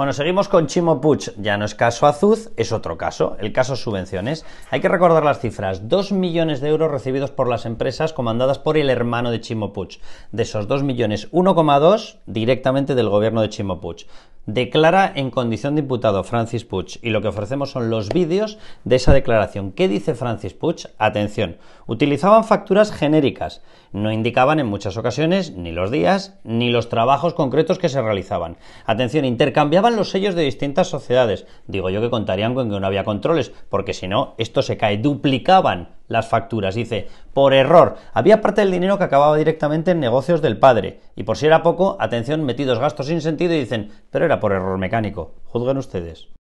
Bueno, seguimos con Chimo Puch. Ya no es caso Azuz, es otro caso, el caso subvenciones. Hay que recordar las cifras. 2 millones de euros recibidos por las empresas comandadas por el hermano de Chimo Puch. De esos 2 millones, 1,2 directamente del gobierno de Chimo Puch. Declara en condición de imputado Francis Puig y lo que ofrecemos son los vídeos de esa declaración. ¿Qué dice Francis Puig? Atención, utilizaban facturas genéricas, no indicaban en muchas ocasiones ni los días ni los trabajos concretos que se realizaban. Atención, intercambiaban los sellos de distintas sociedades. Digo yo que contarían con que no había controles, porque si no, esto se cae. Duplicaban las facturas. Dice, por error, había parte del dinero que acababa directamente en negocios del padre. Y por si era poco, atención, metidos gastos sin sentido y dicen, pero era por error mecánico. Juzguen ustedes.